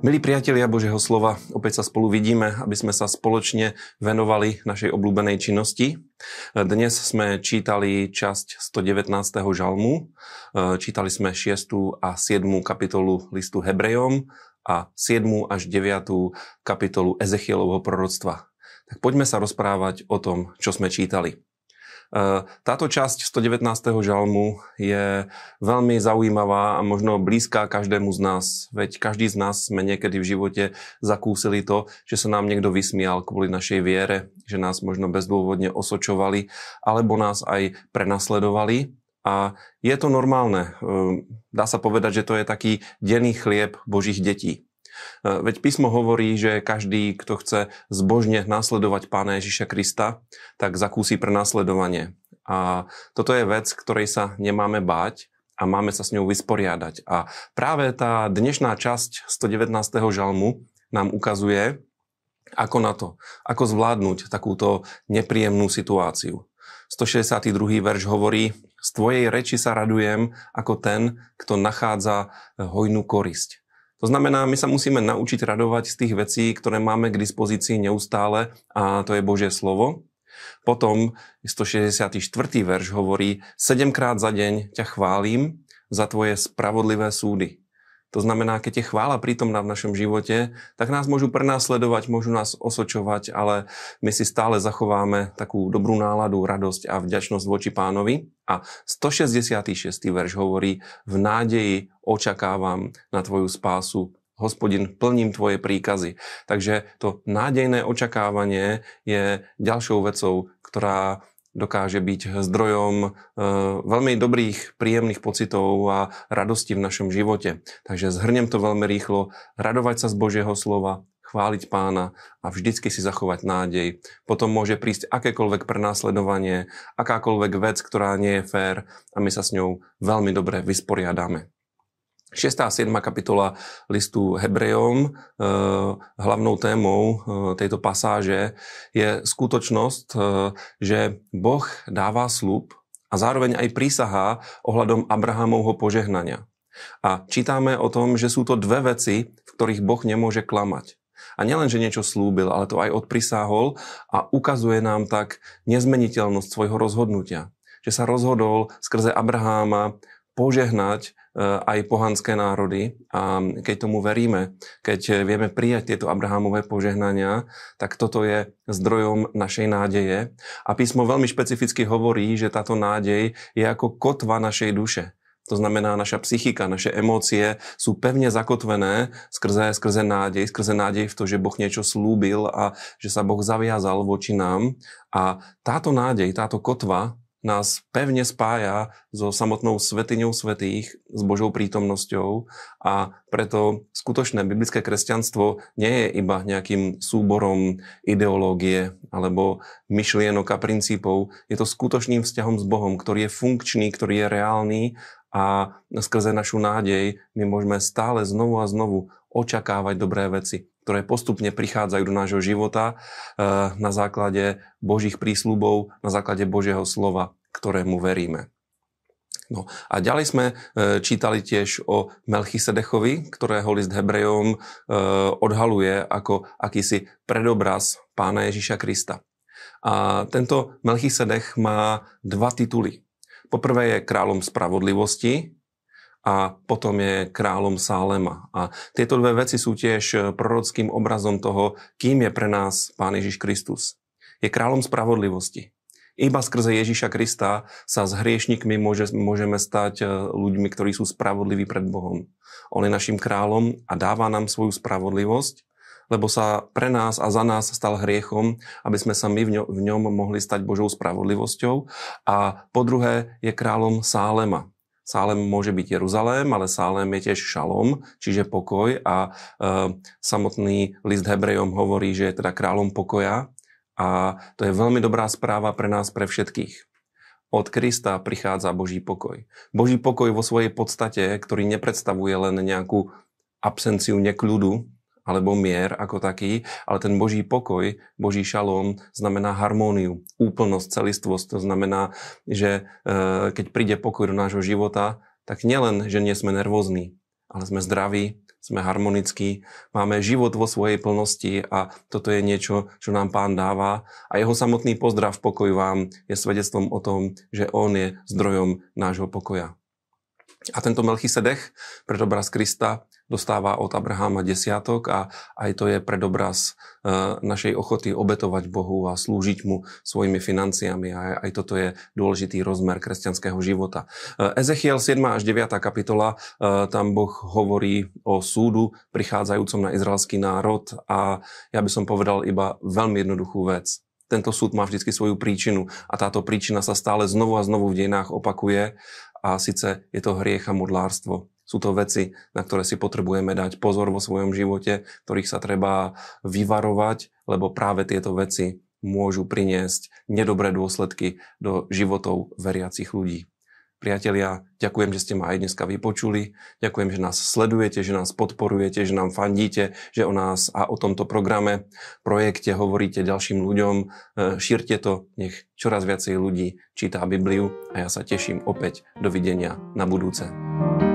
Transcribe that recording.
Milí priatelia Božieho slova, opäť sa spolu vidíme, aby sme sa spoločne venovali našej obľúbenej činnosti. Dnes sme čítali časť 119. žalmu, e, čítali sme 6. a 7. kapitolu listu Hebrejom a 7. až 9. kapitolu Ezechielovho proroctva. Tak poďme sa rozprávať o tom, čo sme čítali. Táto časť 119. žalmu je veľmi zaujímavá a možno blízka každému z nás. Veď každý z nás sme niekedy v živote zakúsili to, že sa nám niekto vysmial kvôli našej viere, že nás možno bezdôvodne osočovali, alebo nás aj prenasledovali. A je to normálne. Dá sa povedať, že to je taký denný chlieb Božích detí. Eh, veď písmo hovorí, že každý, kto chce zbožne nasledovať Pána Ježiša Krista, tak zakúsi prenasledovanie. A toto je vec, ktorej sa nemáme báť, a máme sa s ňou vysporiadať. A práve tá dnešná časť 119. žalmu nám ukazuje, ako na to, ako zvládnuť takúto nepríjemnú situáciu. 162. verš hovorí, z tvojej reči sa radujem ako ten, kto nachádza eh, hojnú korisť. To znamená, my sa musíme naučiť radovať z tých vecí, ktoré máme k dispozícii neustále a to je Božie slovo. Potom 164. verš hovorí, sedemkrát za deň ťa chválim za tvoje spravodlivé súdy. To znamená, keď je chvála prítomná v našom živote, tak nás môžu prenasledovať, môžu nás osočovať, ale my si stále zachováme takú dobrú náladu, radosť a vďačnosť voči pánovi. A 166. verš hovorí, v nádeji očakávam na tvoju spásu, hospodin, plním tvoje príkazy. Takže to nádejné očakávanie je ďalšou vecou, ktorá dokáže byť zdrojom eh, veľmi dobrých, príjemných pocitov a radosti v našom živote. Takže zhrnem to veľmi rýchlo. Radovať sa z Božieho slova, chváliť pána a vždycky si zachovať nádej. Potom môže prísť akékoľvek prenasledovanie, akákoľvek vec, ktorá nie je fér a my sa s ňou veľmi dobre vysporiadame. 6. a 7. kapitola listu Hebrejom, eh, hlavnou témou eh, tejto pasáže je skutočnosť, eh, že Boh dáva slub a zároveň aj prísahá ohľadom Abrahamovho požehnania. A čítame o tom, že sú to dve veci, v ktorých Boh nemôže klamať. A nielen, že niečo slúbil, ale to aj odprisáhol a ukazuje nám tak nezmeniteľnosť svojho rozhodnutia. Že sa rozhodol skrze Abraháma požehnať E, aj pohanské národy. A keď tomu veríme, keď vieme prijať tieto Abrahamové požehnania, tak toto je zdrojom našej nádeje. A písmo veľmi špecificky hovorí, že táto nádej je ako kotva našej duše. To znamená, naša psychika, naše emócie sú pevne zakotvené skrze, skrze nádej, skrze nádej v to, že Boh niečo slúbil a že sa Boh zaviazal voči nám. A táto nádej, táto kotva nás pevne spája so samotnou svetiňou svetých, s Božou prítomnosťou a preto skutočné biblické kresťanstvo nie je iba nejakým súborom ideológie alebo myšlienok a princípov. Je to skutočným vzťahom s Bohom, ktorý je funkčný, ktorý je reálny a skrze našu nádej my môžeme stále znovu a znovu očakávať dobré veci, ktoré postupne prichádzajú do nášho života eh, na základe Božích prísľubov, na základe Božieho slova, ktorému veríme. No a ďalej sme eh, čítali tiež o Melchisedechovi, ktorého list Hebrejom eh, odhaluje ako akýsi predobraz pána Ježiša Krista. A tento Melchisedech má dva tituly. Poprvé je kráľom spravodlivosti a potom je kráľom Sálema. A tieto dve veci sú tiež e, prorockým obrazom toho, kým je pre nás Pán Ježiš Kristus. Je kráľom spravodlivosti. Iba skrze Ježiša Krista sa s hriešnikmi môže, môžeme stať e, ľuďmi, ktorí sú spravodliví pred Bohom. On je našim kráľom a dáva nám svoju spravodlivosť lebo sa pre nás a za nás stal hriechom, aby sme sa my v ňom, mohli stať Božou spravodlivosťou. A po druhé je kráľom Sálema. Sálem môže byť Jeruzalém, ale Sálem je tiež šalom, čiže pokoj a e, samotný list Hebrejom hovorí, že je teda kráľom pokoja a to je veľmi dobrá správa pre nás, pre všetkých. Od Krista prichádza Boží pokoj. Boží pokoj vo svojej podstate, ktorý nepredstavuje len nejakú absenciu nekľudu, alebo mier ako taký, ale ten Boží pokoj, Boží šalom znamená harmóniu, úplnosť, celistvosť. To znamená, že e, keď príde pokoj do nášho života, tak nielen, že nie sme nervózni, ale sme zdraví, sme harmonickí, máme život vo svojej plnosti a toto je niečo, čo nám pán dáva a jeho samotný pozdrav pokoj vám je svedectvom o tom, že on je zdrojom nášho pokoja. A tento Melchisedech, predobraz Krista, dostáva od Abraháma desiatok a aj to je predobraz e, našej ochoty obetovať Bohu a slúžiť mu svojimi financiami. A aj toto je dôležitý rozmer kresťanského života. E, Ezechiel 7. až 9. kapitola, e, tam Boh hovorí o súdu prichádzajúcom na izraelský národ a ja by som povedal iba veľmi jednoduchú vec tento súd má vždy svoju príčinu a táto príčina sa stále znovu a znovu v dejinách opakuje a síce je to hriech a modlárstvo. Sú to veci, na ktoré si potrebujeme dať pozor vo svojom živote, ktorých sa treba vyvarovať, lebo práve tieto veci môžu priniesť nedobré dôsledky do životov veriacich ľudí. Priatelia, ďakujem, že ste ma aj dneska vypočuli. Ďakujem, že nás sledujete, že nás podporujete, že nám fandíte, že o nás a o tomto programe, projekte hovoríte ďalším ľuďom. E, šírte to, nech čoraz viacej ľudí čítá Bibliu a ja sa teším opäť. Dovidenia na budúce. thank you